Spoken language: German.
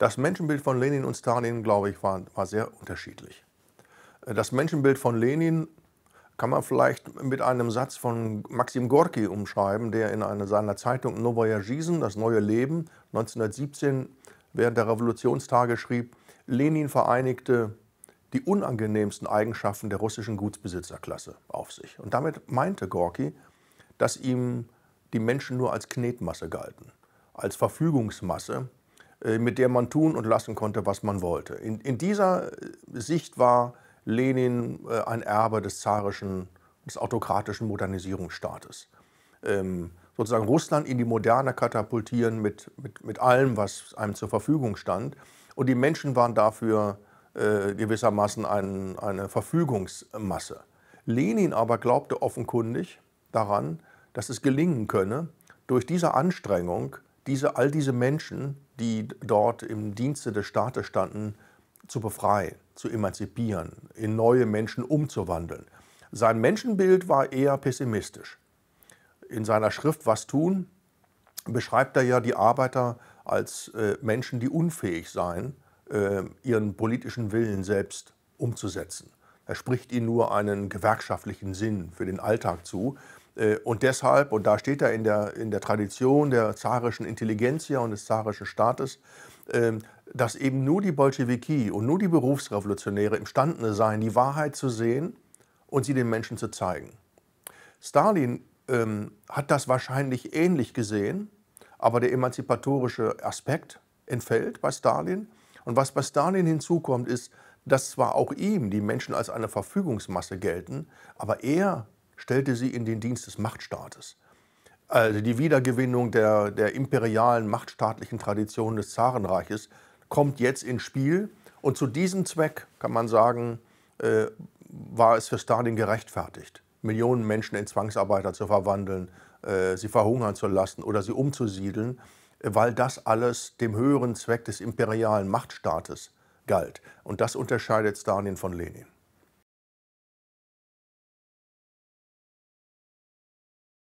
Das Menschenbild von Lenin und Stalin, glaube ich, war, war sehr unterschiedlich. Äh, das Menschenbild von Lenin kann man vielleicht mit einem Satz von Maxim Gorki umschreiben, der in einer seiner Zeitung Novaya Жизнь, das neue Leben, 1917 während der Revolutionstage schrieb, Lenin vereinigte die unangenehmsten Eigenschaften der russischen Gutsbesitzerklasse auf sich. Und damit meinte Gorki, dass ihm die Menschen nur als Knetmasse galten, als Verfügungsmasse, äh, mit der man tun und lassen konnte, was man wollte. In, in dieser Sicht war Lenin äh, ein Erbe des zarischen, des autokratischen Modernisierungsstaates. Ähm, sozusagen Russland in die Moderne katapultieren mit, mit, mit allem, was einem zur Verfügung stand. Und die Menschen waren dafür äh, gewissermaßen ein, eine Verfügungsmasse. Lenin aber glaubte offenkundig daran, dass es gelingen könne, durch diese Anstrengung diese, all diese Menschen die dort im Dienste des Staates standen, zu befreien, zu emanzipieren, in neue Menschen umzuwandeln. Sein Menschenbild war eher pessimistisch. In seiner Schrift Was tun beschreibt er ja die Arbeiter als äh, Menschen, die unfähig seien, äh, ihren politischen Willen selbst umzusetzen. Er spricht ihnen nur einen gewerkschaftlichen Sinn für den Alltag zu. Äh, und deshalb, und da steht er in der, in der Tradition der zarischen Intelligenzia und des zarischen Staates, ähm, dass eben nur die Bolschewiki und nur die Berufsrevolutionäre imstande seien, die Wahrheit zu sehen und sie den Menschen zu zeigen. Stalin ähm, hat das wahrscheinlich ähnlich gesehen, aber der emanzipatorische Aspekt entfällt bei Stalin. Und was bei Stalin hinzukommt, ist, dass zwar auch ihm die Menschen als eine Verfügungsmasse gelten, aber er stellte sie in den Dienst des Machtstaates. Also die Wiedergewinnung der, der imperialen machtstaatlichen Tradition des Zarenreiches kommt jetzt ins Spiel. Und zu diesem Zweck, kann man sagen, äh, war es für Stalin gerechtfertigt, Millionen Menschen in Zwangsarbeiter zu verwandeln, äh, sie verhungern zu lassen oder sie umzusiedeln, weil das alles dem höheren Zweck des imperialen Machtstaates galt. Und das unterscheidet Stalin von Lenin.